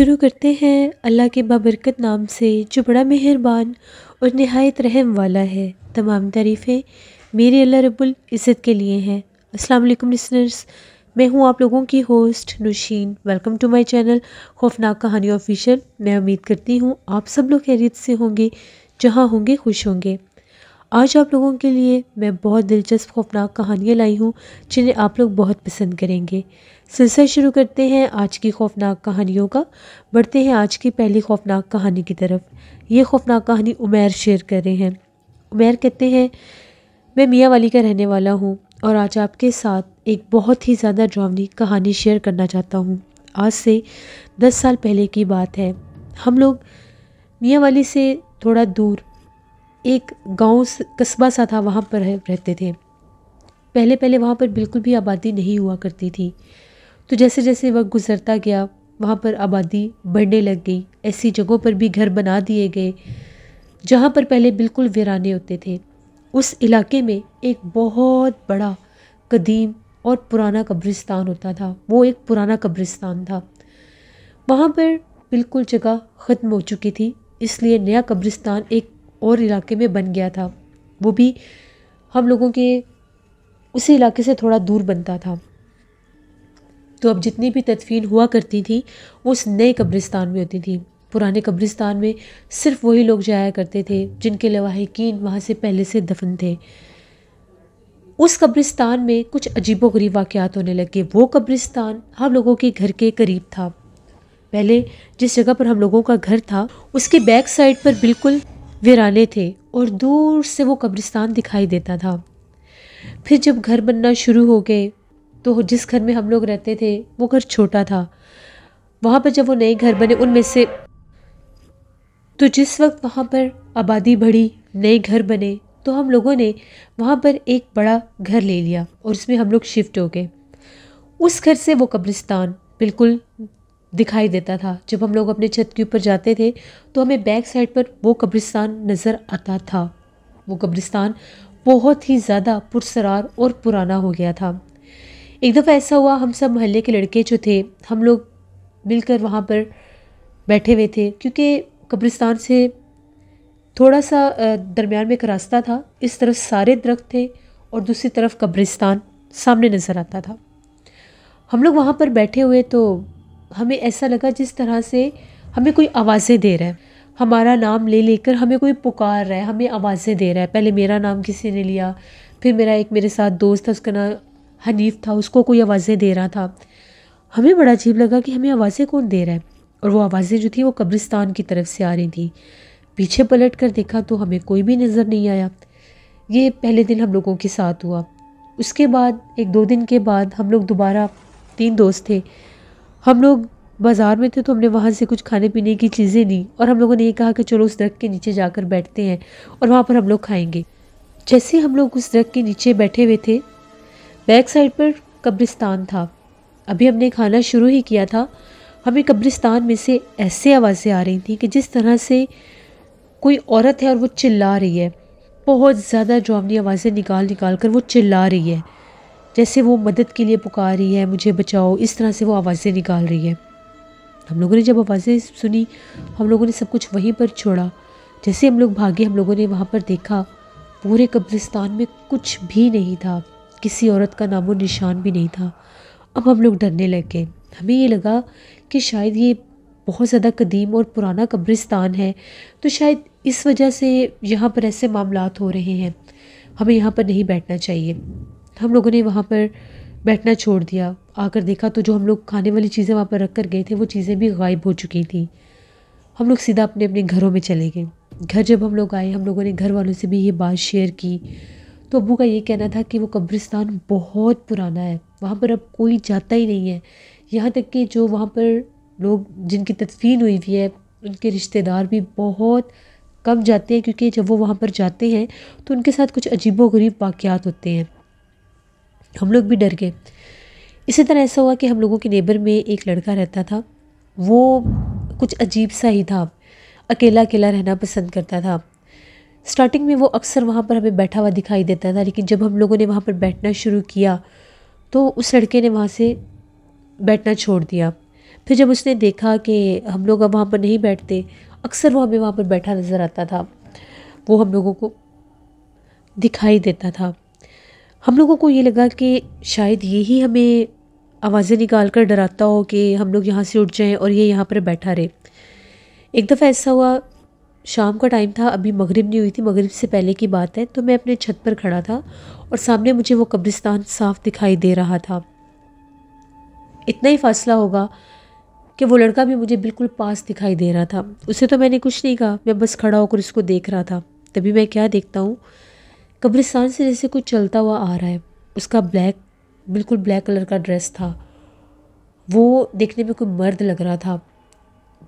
शुरू करते हैं अल्लाह के बाबरकत नाम से जो बड़ा मेहरबान और नहायत रहम वाला है तमाम तारीफ़ें मेरे अल्लाह रब्बुल इज़्ज़त के लिए हैं अस्सलाम वालेकुम लिसनर्स मैं हूं आप लोगों की host Nausheen welcome to my channel खौफनाक कहानी ऑफिशियल मैं उम्मीद करती हूं आप सब लोग खैरियत से होंगे जहाँ होंगे खुश होंगे आज आप लोगों के लिए मैं बहुत दिलचस्प खौफनाक कहानियाँ लाई हूँ जिन्हें आप लोग बहुत पसंद करेंगे सिलसिला शुरू करते हैं आज की खौफनाक कहानियों का बढ़ते हैं आज की पहली खौफनाक कहानी की तरफ ये खौफनाक कहानी उमैर शेयर कर रहे हैं उमैर कहते हैं मैं मियाँ वाली का रहने वाला हूँ और आज आपके साथ एक बहुत ही ज़्यादा ड्रावनी कहानी शेयर करना चाहता हूँ आज से दस साल पहले की बात है हम लोग मियाँ वाली से थोड़ा दूर एक गांव कस्बा सा था वहाँ पर रहते थे पहले पहले वहाँ पर बिल्कुल भी आबादी नहीं हुआ करती थी तो जैसे जैसे वक्त गुजरता गया वहाँ पर आबादी बढ़ने लग गई ऐसी जगहों पर भी घर बना दिए गए जहाँ पर पहले बिल्कुल वीराने होते थे उस इलाके में एक बहुत बड़ा कदीम और पुराना कब्रिस्तान होता था वो एक पुराना कब्रिस्तान था वहाँ पर बिल्कुल जगह ख़त्म हो चुकी थी इसलिए नया कब्रिस्तान एक और इलाके में बन गया था वो भी हम लोगों के उसी इलाके से थोड़ा दूर बनता था तो अब जितनी भी तदफीन हुआ करती थी वो उस नए कब्रिस्तान में होती थी पुराने कब्रिस्तान में सिर्फ वही लोग जाया करते थे जिनके लवाहिकीन वहाँ से पहले से दफन थे उस कब्रिस्तान में कुछ अजीबो गरीब वाक़ात होने लगे वो कब्रिस्तान हम लोगों के घर के करीब था पहले जिस जगह पर हम लोगों का घर था उसके बैक साइड पर बिल्कुल वीराने थे और दूर से वो कब्रिस्तान दिखाई देता था फिर जब घर बनना शुरू हो गए तो जिस घर में हम लोग रहते थे वो घर छोटा था वहाँ पर जब वो नए घर बने उनमें से तो जिस वक्त वहाँ पर आबादी बढ़ी नए घर बने तो हम लोगों ने वहाँ पर एक बड़ा घर ले लिया और उसमें हम लोग शिफ्ट हो गए उस घर से वो कब्रिस्तान बिल्कुल दिखाई देता था जब हम लोग अपने छत के ऊपर जाते थे तो हमें बैक साइड पर वो कब्रिस्तान नज़र आता था वो कब्रिस्तान बहुत ही ज़्यादा पुरसरार और पुराना हो गया था एक दफ़ा ऐसा हुआ हम सब मोहल्ले के लड़के जो थे हम लोग मिलकर वहाँ पर बैठे हुए थे क्योंकि कब्रिस्तान से थोड़ा सा दरमियान में एक रास्ता था इस तरफ सारे दरख्त थे और दूसरी तरफ कब्रिस्तान सामने नज़र आता था हम लोग वहाँ पर बैठे हुए तो हमें ऐसा लगा जिस तरह से हमें कोई आवाज़ें दे रहा है हमारा नाम ले लेकर हमें कोई पुकार रहा है हमें आवाज़ें दे रहा है पहले मेरा नाम किसी ने लिया फिर मेरा एक मेरे साथ दोस्त था उसका नाम हनीफ था उसको कोई आवाज़ें दे रहा था हमें बड़ा अजीब लगा कि हमें आवाज़ें कौन दे रहा है और वो आवाज़ें जो थी वो कब्रिस्तान की तरफ से आ रही थी पीछे पलट कर देखा तो हमें कोई भी नज़र नहीं आया ये पहले दिन हम लोगों के साथ हुआ उसके बाद एक दो दिन के बाद हम लोग दोबारा तीन दोस्त थे हम लोग बाज़ार में थे तो हमने वहाँ से कुछ खाने पीने की चीज़ें ली और हम लोगों ने ये कहा कि चलो उस दरख्त के नीचे जाकर बैठते हैं और वहाँ पर हम लोग खाएँगे जैसे हम लोग उस दरख्त के नीचे बैठे हुए थे बैक साइड पर कब्रिस्तान था अभी हमने खाना शुरू ही किया था हमें कब्रिस्तान में से ऐसे आवाज़ें आ रही थी कि जिस तरह से कोई औरत है और वो चिल्ला रही है बहुत ज़्यादा जॉमनी आवाज़ें निकाल निकाल कर वो चिल्ला रही है जैसे वो मदद के लिए पुकार रही है मुझे बचाओ इस तरह से वो आवाज़ें निकाल रही है हम लोगों ने जब आवाज़ें सुनी हम लोगों ने सब कुछ वहीं पर छोड़ा जैसे हम लोग भागे हम लोगों ने वहाँ पर देखा पूरे कब्रिस्तान में कुछ भी नहीं था किसी औरत का नामो निशान भी नहीं था अब हम लोग डरने लग गए हमें ये लगा कि शायद ये बहुत ज़्यादा कदीम और पुराना कब्रिस्तान है तो शायद इस वजह से यहाँ पर ऐसे मामला हो रहे हैं हमें यहाँ पर नहीं बैठना चाहिए हम लोगों ने वहाँ पर बैठना छोड़ दिया आकर देखा तो जो हम लोग खाने वाली चीज़ें वहाँ पर रख कर गए थे वो चीज़ें भी गायब हो चुकी थी हम लोग सीधा अपने अपने घरों में चले गए घर जब हम लोग आए हम लोगों ने घर वालों से भी ये बात शेयर की तो अबू का ये कहना था कि वो कब्रिस्तान बहुत पुराना है वहाँ पर अब कोई जाता ही नहीं है यहाँ तक कि जो वहाँ पर लोग जिनकी तदफीन हुई हुई है उनके रिश्तेदार भी बहुत कम जाते हैं क्योंकि जब वो वहाँ पर जाते हैं तो उनके साथ कुछ अजीबोगरीब वाक़ात होते हैं हम लोग भी डर गए इसी तरह ऐसा हुआ कि हम लोगों के नेबर में एक लड़का रहता था वो कुछ अजीब सा ही था अकेला अकेला रहना पसंद करता था स्टार्टिंग में वो अक्सर वहाँ पर हमें बैठा हुआ दिखाई देता था लेकिन जब हम लोगों ने वहाँ पर बैठना शुरू किया तो उस लड़के ने वहाँ से बैठना छोड़ दिया फिर जब उसने देखा कि हम लोग अब वहाँ पर नहीं बैठते अक्सर वो हमें वहाँ पर बैठा नज़र आता था वो हम लोगों को दिखाई देता था हम लोगों को ये लगा कि शायद यही हमें आवाज़ें निकाल कर डराता हो कि हम लोग यहाँ से उठ जाएं और ये यहाँ पर बैठा रहे एक दफ़ा ऐसा हुआ शाम का टाइम था अभी मगरिब नहीं हुई थी मगरिब से पहले की बात है तो मैं अपने छत पर खड़ा था और सामने मुझे वो कब्रिस्तान साफ दिखाई दे रहा था इतना ही फासला होगा कि वो लड़का भी मुझे बिल्कुल पास दिखाई दे रहा था उसे तो मैंने कुछ नहीं कहा मैं बस खड़ा होकर उसको देख रहा था तभी मैं क्या देखता हूँ कब्रिस्तान से जैसे कुछ चलता हुआ आ रहा है उसका ब्लैक बिल्कुल ब्लैक कलर का ड्रेस था वो देखने में कोई मर्द लग रहा था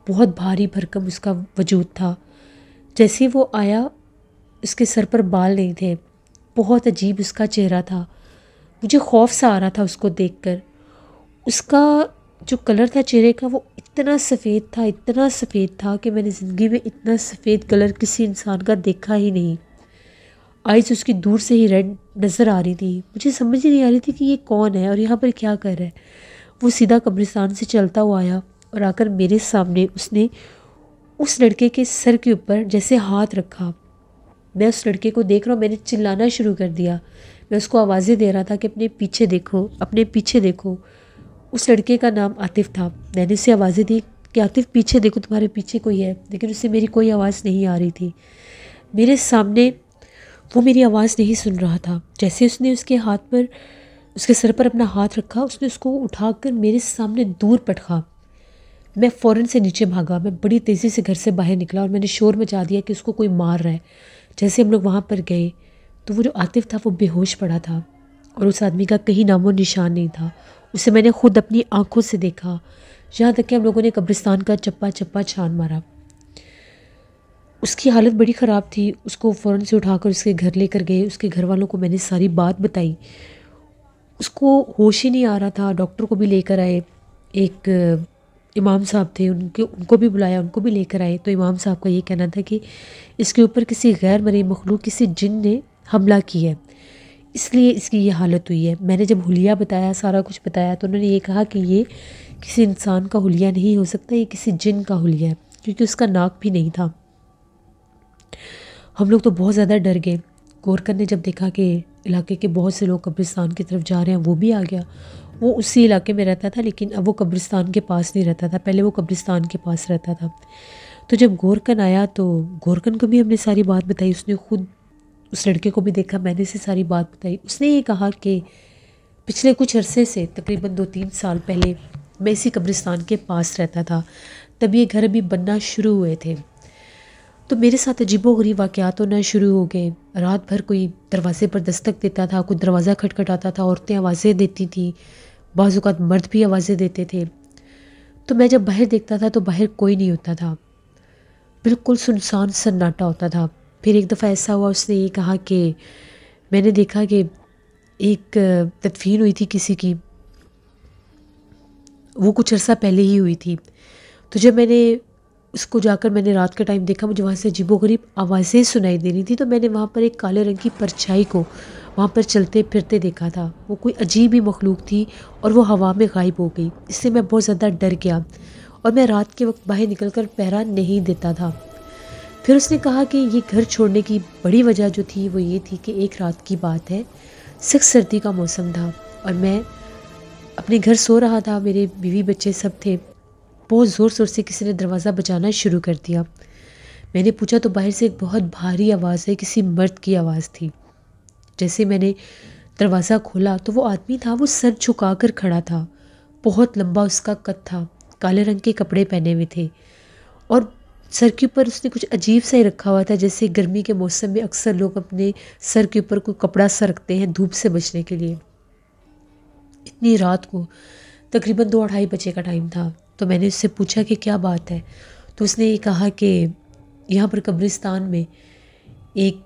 बहुत भारी भरकम उसका वजूद था जैसे ही वो आया उसके सर पर बाल नहीं थे बहुत अजीब उसका चेहरा था मुझे खौफ सा आ रहा था उसको कर उसका जो कलर था चेहरे का वो इतना सफ़ेद था इतना सफ़ेद था कि मैंने ज़िंदगी में इतना सफ़ेद कलर किसी इंसान का देखा ही नहीं आइज उसकी दूर से ही रेड नज़र आ रही थी मुझे समझ ही नहीं आ रही थी कि ये कौन है और यहाँ पर क्या कर रहा है वो सीधा कब्रिस्तान से चलता हुआ आया और आकर मेरे सामने उसने उस लड़के के सर के ऊपर जैसे हाथ रखा मैं उस लड़के को देख रहा हूँ मैंने चिल्लाना शुरू कर दिया मैं उसको आवाज़ें दे रहा था कि अपने पीछे देखो अपने पीछे देखो उस लड़के का नाम आतिफ था मैंने उसे आवाज़ें दी कि आतिफ पीछे देखो तुम्हारे पीछे कोई है लेकिन उससे मेरी कोई आवाज़ नहीं आ रही थी मेरे सामने वो मेरी आवाज़ नहीं सुन रहा था जैसे उसने उसके हाथ पर उसके सर पर अपना हाथ रखा उसने उसको उठाकर मेरे सामने दूर पटखा मैं फ़ौरन से नीचे भागा मैं बड़ी तेज़ी से घर से बाहर निकला और मैंने शोर मचा दिया कि उसको कोई मार रहा है जैसे हम लोग वहाँ पर गए तो वो जो आतिफ था वो बेहोश पड़ा था और उस आदमी का कहीं नामो निशान नहीं था उसे मैंने खुद अपनी आंखों से देखा यहाँ तक कि हम लोगों ने कब्रिस्तान का चप्पा चप्पा छान मारा उसकी हालत बड़ी ख़राब थी उसको फ़ौरन से उठाकर उसके घर लेकर गए उसके घर वालों को मैंने सारी बात बताई उसको होश ही नहीं आ रहा था डॉक्टर को भी लेकर आए एक इमाम साहब थे उनके उनको भी बुलाया उनको भी लेकर आए तो इमाम साहब का ये कहना था कि इसके ऊपर किसी गैर मरे मखलूक किसी जिन ने हमला किया है इसलिए इसकी ये हालत हुई है मैंने जब हुलिया बताया सारा कुछ बताया तो उन्होंने ये कहा कि ये किसी इंसान का हुलिया नहीं हो सकता ये किसी जिन का हुलिया है क्योंकि उसका नाक भी नहीं था हम लोग तो बहुत ज़्यादा डर गए गोरकर ने जब देखा कि इलाके के बहुत से लोग कब्रिस्तान की तरफ जा रहे हैं वो भी आ गया वो उसी इलाके में रहता था लेकिन अब वो कब्रिस्तान के पास नहीं रहता था पहले वो कब्रिस्तान के पास रहता था तो जब गोरकन आया तो गोरकन को भी हमने सारी बात बताई उसने खुद उस लड़के को भी देखा मैंने से सारी बात बताई उसने ये कहा कि पिछले कुछ अरसे से तकरीबन दो तीन साल पहले मैं इसी कब्रिस्तान के पास रहता था तब ये घर अभी बनना शुरू हुए थे तो मेरे साथ गरीब वाक़ात होना शुरू हो गए रात भर कोई दरवाज़े पर दस्तक देता था कोई दरवाज़ा खटखटाता था औरतें आवाज़ें देती थी बाजूकात मर्द भी आवाज़ें देते थे तो मैं जब बाहर देखता था तो बाहर कोई नहीं होता था बिल्कुल सुनसान सन्नाटा होता था फिर एक दफ़ा ऐसा हुआ उसने ये कहा कि मैंने देखा कि एक तदफीन हुई थी किसी की वो कुछ अर्सा पहले ही हुई थी तो जब मैंने उसको जाकर मैंने रात का टाइम देखा मुझे वहाँ से गरीब आवाज़ें सुनाई दे रही थी तो मैंने वहाँ पर एक काले रंग की परछाई को वहाँ पर चलते फिरते देखा था वो कोई अजीब ही मखलूक थी और वो हवा में गायब हो गई इससे मैं बहुत ज़्यादा डर गया और मैं रात के वक्त बाहर निकल कर पहरा नहीं देता था फिर उसने कहा कि ये घर छोड़ने की बड़ी वजह जो थी वो ये थी कि एक रात की बात है सख्त सर्दी का मौसम था और मैं अपने घर सो रहा था मेरे बीवी बच्चे सब थे बहुत ज़ोर शोर से किसी ने दरवाज़ा बजाना शुरू कर दिया मैंने पूछा तो बाहर से एक बहुत भारी आवाज़ है किसी मर्द की आवाज़ थी जैसे मैंने दरवाज़ा खोला तो वो आदमी था वो सर झुका कर खड़ा था बहुत लंबा उसका कद था काले रंग के कपड़े पहने हुए थे और सर के ऊपर उसने कुछ अजीब सा ही रखा हुआ था जैसे गर्मी के मौसम में अक्सर लोग अपने सर के ऊपर कोई कपड़ा सा रखते हैं धूप से बचने के लिए इतनी रात को तकरीबन दो अढ़ाई बजे का टाइम था तो मैंने उससे पूछा कि क्या बात है तो उसने ये कहा कि यहाँ पर कब्रिस्तान में एक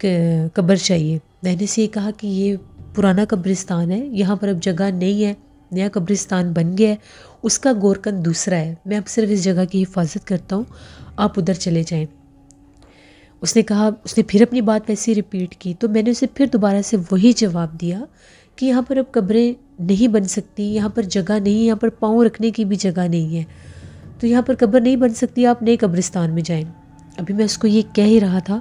कब्र चाहिए मैंने से ये कहा कि ये पुराना कब्रिस्तान है यहाँ पर अब जगह नहीं है नया कब्रिस्तान बन गया है उसका गोरकन दूसरा है मैं अब सिर्फ इस जगह की हिफाजत करता हूँ आप उधर चले जाएँ उसने कहा उसने फिर अपनी बात वैसे रिपीट की तो मैंने उसे फिर दोबारा से वही जवाब दिया कि यहाँ पर अब कब्रें नहीं बन सकती यहाँ पर जगह नहीं यहाँ पर पाँव रखने की भी जगह नहीं है तो यहाँ पर कब्र नहीं बन सकती आप नए कब्रिस्तान में जाएं अभी मैं उसको ये कह ही रहा था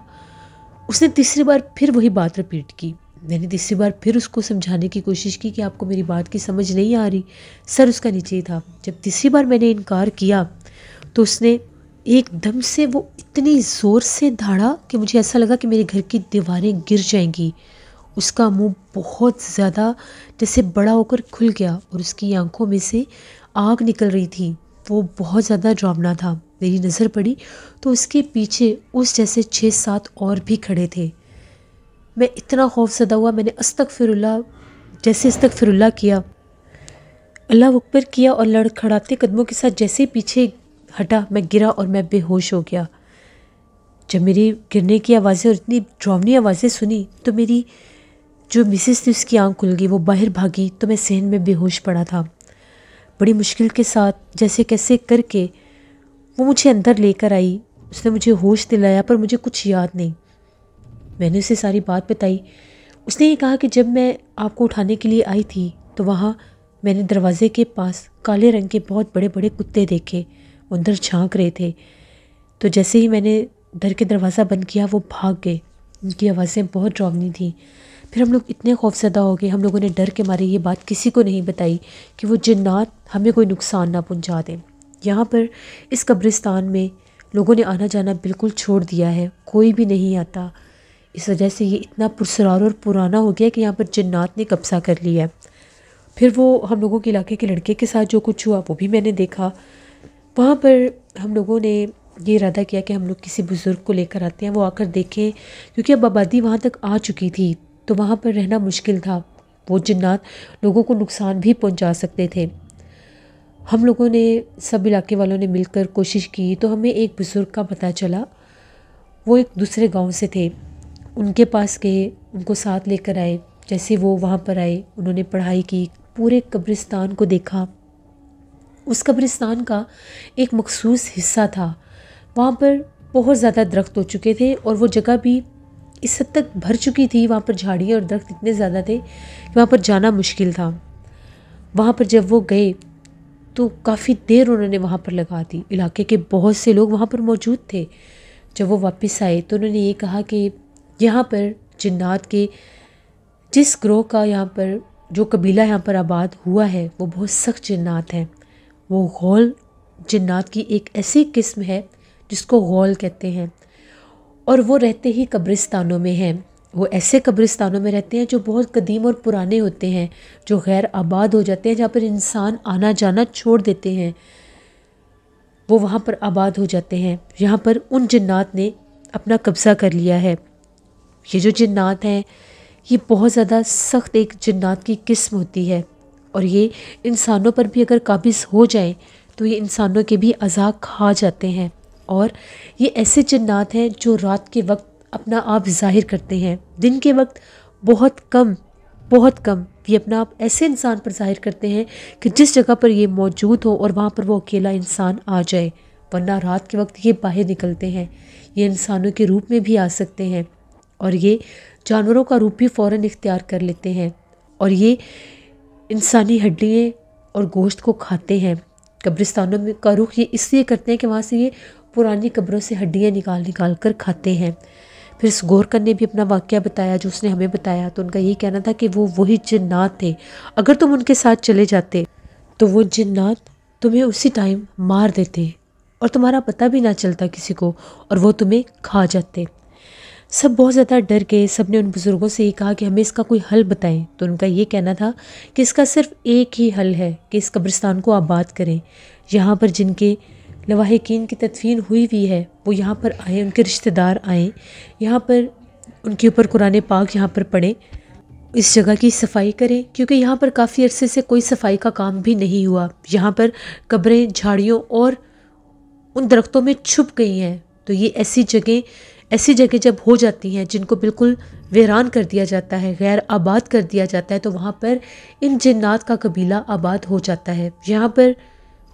उसने तीसरी बार फिर वही बात रिपीट की मैंने तीसरी बार फिर उसको समझाने की कोशिश की कि आपको मेरी बात की समझ नहीं आ रही सर उसका नीचे ही था जब तीसरी बार मैंने इनकार किया तो उसने एकदम से वो इतनी ज़ोर से धाड़ा कि मुझे ऐसा लगा कि मेरे घर की दीवारें गिर जाएंगी उसका मुंह बहुत ज़्यादा जैसे बड़ा होकर खुल गया और उसकी आंखों में से आग निकल रही थी वो बहुत ज़्यादा ड्रामना था मेरी नज़र पड़ी तो उसके पीछे उस जैसे छः सात और भी खड़े थे मैं इतना खौफजदा हुआ मैंने अस्तक फिरुल्ला जैसे फिरुल्ला किया अल्लाह अकबर किया और लड़खड़ाते कदमों के साथ जैसे पीछे हटा मैं गिरा और मैं बेहोश हो गया जब मेरी गिरने की आवाज़ें और इतनी ड्रावनी आवाज़ें सुनी तो मेरी जो मिसिस थी उसकी आँख खुल गई वो बाहर भागी तो मैं सहन में बेहोश पड़ा था बड़ी मुश्किल के साथ जैसे कैसे करके वो मुझे अंदर लेकर आई उसने मुझे होश दिलाया पर मुझे कुछ याद नहीं मैंने उसे सारी बात बताई उसने ये कहा कि जब मैं आपको उठाने के लिए आई थी तो वहाँ मैंने दरवाजे के पास काले रंग के बहुत बड़े बड़े कुत्ते देखे अंदर झांक रहे थे तो जैसे ही मैंने घर के दरवाज़ा बंद किया वो भाग गए उनकी आवाज़ें बहुत डरावनी थीं फिर हम लोग इतने खौफजदा हो गए हम लोगों ने डर के मारे ये बात किसी को नहीं बताई कि वो जन्नात हमें कोई नुकसान ना पहुँचा दें यहाँ पर इस कब्रिस्तान में लोगों ने आना जाना बिल्कुल छोड़ दिया है कोई भी नहीं आता इस वजह से ये इतना पुरसरार और पुराना हो गया कि यहाँ पर जन्नात ने कब्ज़ा कर लिया है फिर वो हम लोगों के इलाके के लड़के के साथ जो कुछ हुआ वो भी मैंने देखा वहाँ पर हम लोगों ने ये इरादा किया कि हम लोग किसी बुज़ुर्ग को लेकर आते हैं वो आकर देखें क्योंकि अब आबादी वहाँ तक आ चुकी थी तो वहाँ पर रहना मुश्किल था वो जन्नात लोगों को नुकसान भी पहुँचा सकते थे हम लोगों ने सब इलाके वालों ने मिलकर कोशिश की तो हमें एक बुज़ुर्ग का पता चला वो एक दूसरे गांव से थे उनके पास गए उनको साथ लेकर आए जैसे वो वहाँ पर आए उन्होंने पढ़ाई की पूरे कब्रिस्तान को देखा उस कब्रिस्तान का एक मखसूस हिस्सा था वहाँ पर बहुत ज़्यादा दरख्त हो चुके थे और वो जगह भी इस हद तक भर चुकी थी वहाँ पर झाड़ियाँ और दरख्त इतने ज़्यादा थे कि वहाँ पर जाना मुश्किल था वहाँ पर जब वो गए तो काफ़ी देर उन्होंने वहाँ पर लगा दी इलाके के बहुत से लोग वहाँ पर मौजूद थे जब वो वापस आए तो उन्होंने ये कहा कि यहाँ पर जन्नात के जिस ग्रोह का यहाँ पर जो कबीला यहाँ पर आबाद हुआ है वो बहुत सख्त जन्नात हैं वो गौल जन्नात की एक ऐसी किस्म है जिसको गौल कहते हैं और वो रहते ही कब्रिस्तानों में हैं वो ऐसे कब्रिस्तानों में रहते हैं जो बहुत कदीम और पुराने होते हैं जो गैर आबाद हो जाते हैं जहाँ पर इंसान आना जाना छोड़ देते हैं वो वहाँ पर आबाद हो जाते हैं यहाँ पर उन जन्नात ने अपना कब्ज़ा कर लिया है ये जो जन्नात हैं ये बहुत ज़्यादा सख्त एक जन्नात की किस्म होती है और ये इंसानों पर भी अगर काबिज़ हो जाए तो ये इंसानों के भी अज़ा खा जाते हैं और ये ऐसे जन्नात हैं जो रात के वक्त अपना आप जाहिर करते हैं दिन के वक्त बहुत कम बहुत कम ये अपना आप ऐसे इंसान पर जाहिर करते हैं कि जिस जगह पर ये मौजूद हो और वहाँ पर वो अकेला इंसान आ जाए वरना रात के वक्त ये बाहर निकलते हैं ये इंसानों के रूप में भी आ सकते हैं और ये जानवरों का रूप भी फ़ौर इख्तियार कर लेते हैं और ये इंसानी हड्डियाँ और गोश्त को खाते हैं कब्रिस्तानों में का रुख ये इसलिए करते हैं कि वहाँ से ये पुरानी कब्रों से हड्डियाँ निकाल निकाल कर खाते हैं फिर गोरकर ने भी अपना वाक्य बताया जो उसने हमें बताया तो उनका यही कहना था कि वो वही जन्नात थे अगर तुम उनके साथ चले जाते तो वो जन्नात तुम्हें उसी टाइम मार देते और तुम्हारा पता भी ना चलता किसी को और वो तुम्हें खा जाते सब बहुत ज़्यादा डर गए सब ने उन बुज़ुर्गों से ये कहा कि हमें इसका कोई हल बताएं तो उनका ये कहना था कि इसका सिर्फ एक ही हल है कि इस कब्रिस्तान को आबाद करें यहाँ पर जिनके लवाहकिन की तदफीन हुई हुई है वो यहाँ पर आए उनके रिश्तेदार आएँ यहाँ पर उनके ऊपर कुरान पाक यहाँ पर पढ़े इस जगह की सफाई करें क्योंकि यहाँ पर काफ़ी अरसे से कोई सफाई का काम भी नहीं हुआ यहाँ पर कब्रें झाड़ियों और उन दरख्तों में छुप गई हैं तो ये ऐसी जगह ऐसी जगह जब हो जाती हैं जिनको बिल्कुल वेरान कर दिया जाता है गैर आबाद कर दिया जाता है तो वहाँ पर इन जन्नात का कबीला आबाद हो जाता है यहाँ पर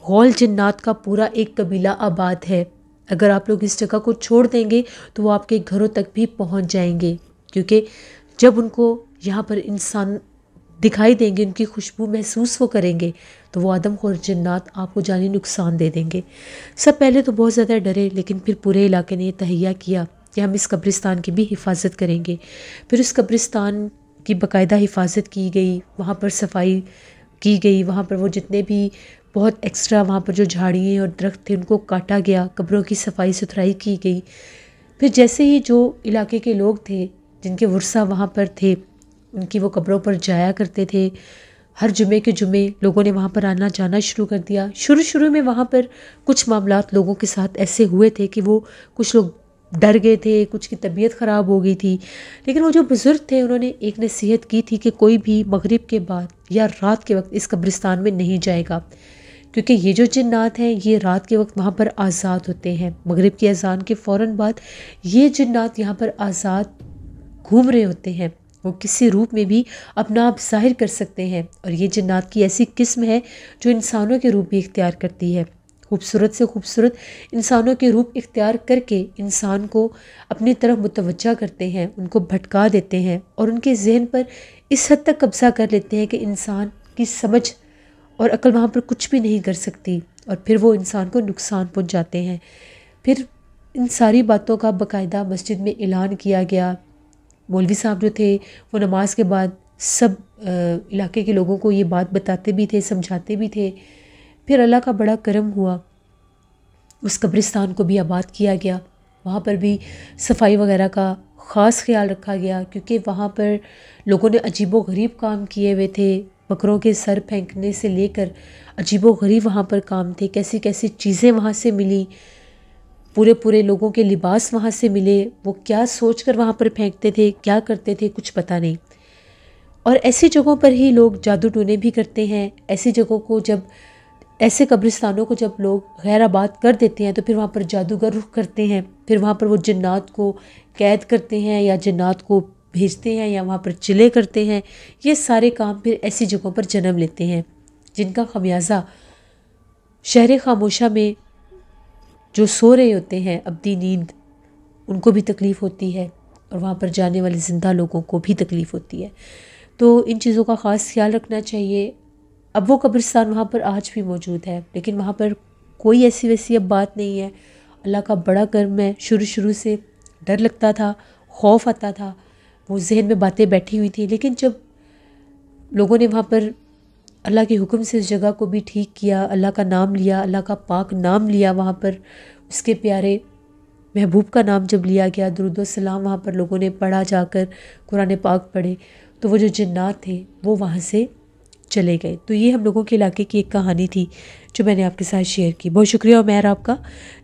गौल जन्नात का पूरा एक कबीला आबाद है अगर आप लोग इस जगह को छोड़ देंगे तो वो आपके घरों तक भी पहुंच जाएंगे क्योंकि जब उनको यहाँ पर इंसान दिखाई देंगे उनकी खुशबू महसूस वो करेंगे तो वो आदम और जन्नात आपको जानी नुकसान दे देंगे सब पहले तो बहुत ज़्यादा डरे लेकिन फिर पूरे इलाके ने तहैया किया कि हम इस कब्रिस्तान की भी हिफाजत करेंगे फिर उस कब्रिस्तान की बाकायदा हिफाजत की गई वहाँ पर सफाई की गई वहाँ पर वो जितने भी बहुत एक्स्ट्रा वहाँ पर जो झाड़ियाँ और दरख्त थे उनको काटा गया कब्रों की सफाई सुथराई की गई फिर जैसे ही जो इलाके के लोग थे जिनके वर्षा वहाँ पर थे उनकी वो कब्रों पर जाया करते थे हर जुमे के जुमे लोगों ने वहाँ पर आना जाना शुरू कर दिया शुरू शुरू में वहाँ पर कुछ मामला लोगों के साथ ऐसे हुए थे कि वो कुछ लोग डर गए थे कुछ की तबीयत ख़राब हो गई थी लेकिन वो जो बुज़ुर्ग थे उन्होंने एक नसीहत की थी कि कोई भी मगरिब के बाद या रात के वक्त इस कब्रिस्तान में नहीं जाएगा क्योंकि ये जो जन्ात हैं ये रात के वक्त वहाँ पर आज़ाद होते हैं मग़रब की अजान के फ़ौर बाद ये जन्नात यहाँ पर आज़ाद घूम रहे होते हैं वो किसी रूप में भी अपना आप जाहिर कर सकते हैं और ये जन्ात की ऐसी किस्म है जो इंसानों के रूप भी इख्तियार करती है खूबसूरत से खूबसूरत इंसानों के रूप इख्तियार करके इंसान को अपनी तरफ मुतव करते हैं उनको भटका देते हैं और उनके जहन पर इस हद तक कब्ज़ा कर लेते हैं कि इंसान की समझ और अकल वहाँ पर कुछ भी नहीं कर सकती और फिर वो इंसान को नुकसान पहुँचाते हैं फिर इन सारी बातों का बकायदा मस्जिद में ऐलान किया गया मौलवी साहब जो थे वो नमाज के बाद सब आ, इलाके के लोगों को ये बात बताते भी थे समझाते भी थे फिर अल्लाह का बड़ा करम हुआ उस कब्रिस्तान को भी आबाद किया गया वहाँ पर भी सफाई वगैरह का ख़ास ख्याल रखा गया क्योंकि वहाँ पर लोगों ने अजीबो गरीब काम किए हुए थे बकरों के सर फेंकने से लेकर अजीबो गरीब वहाँ पर काम थे कैसी कैसी चीज़ें वहाँ से मिली पूरे पूरे लोगों के लिबास वहाँ से मिले वो क्या सोच कर वहाँ पर फेंकते थे क्या करते थे कुछ पता नहीं और ऐसी जगहों पर ही लोग जादू टूने भी करते हैं ऐसी जगहों को जब ऐसे कब्रिस्तानों को जब लोग गैर आबाद कर देते हैं तो फिर वहाँ पर जादूगर रुख करते हैं फिर वहाँ पर वो जन्नात को कैद करते हैं या जन्नात को भेजते हैं या वहाँ पर चिले करते हैं ये सारे काम फिर ऐसी जगहों पर जन्म लेते हैं जिनका खमियाजा शहर खामोशा में जो सो रहे होते हैं अपनी नींद उनको भी तकलीफ़ होती है और वहाँ पर जाने वाले ज़िंदा लोगों को भी तकलीफ़ होती है तो इन चीज़ों का ख़ास ख्याल रखना चाहिए अब वो कब्रिस्तान वहाँ पर आज भी मौजूद है लेकिन वहाँ पर कोई ऐसी वैसी अब बात नहीं है अल्लाह का बड़ा कर्म है शुरू शुरू से डर लगता था खौफ आता था वो जहन में बातें बैठी हुई थी लेकिन जब लोगों ने वहाँ पर अल्लाह के हुक्म से उस जगह को भी ठीक किया अल्लाह का नाम लिया अल्लाह का पाक नाम लिया वहाँ पर उसके प्यारे महबूब का नाम जब लिया गया सलाम वहाँ पर लोगों ने पढ़ा जाकर कुरान पाक पढ़े तो वो जो जन्नात थे वो वहाँ से चले गए तो ये हम लोगों के इलाके की एक कहानी थी जो मैंने आपके साथ शेयर की बहुत शुक्रिया मैर आपका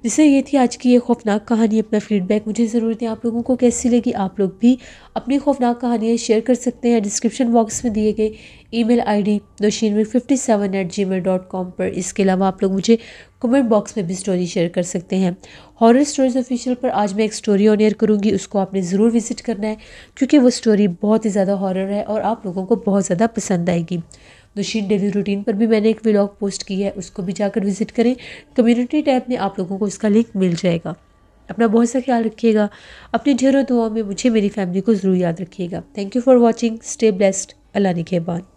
जिससे ये थी आज की ये खौफनाक कहानी अपना फीडबैक मुझे ज़रूर दें आप लोगों को कैसी लगी आप लोग भी अपनी खौफनाक कहानियाँ शेयर कर सकते हैं डिस्क्रिप्शन बॉक्स में दिए गए ईमेल आईडी नौशीनवे fifty seven eight Gmail dot com पर इसके अलावा आप लोग मुझे कमेंट बॉक्स में भी स्टोरी शेयर कर सकते हैं हॉरर स्टोरीज ऑफिशियल पर आज मैं एक स्टोरी ऑनियर करूँगी उसको आपने ज़रूर विज़िट करना है क्योंकि वो स्टोरी बहुत ही ज़्यादा हॉरर है और आप लोगों को बहुत ज़्यादा पसंद आएगी दुशीन तो डेली रूटीन पर भी मैंने एक व्लॉग पोस्ट की है उसको भी जाकर विज़िट करें कम्युनिटी टैब में आप लोगों को इसका लिंक मिल जाएगा अपना बहुत सा ख्याल रखिएगा अपनी ढेरों दुआओं में मुझे मेरी फैमिली को ज़रूर याद रखिएगा thank you for watching stay blessed अल्लाह निकेबान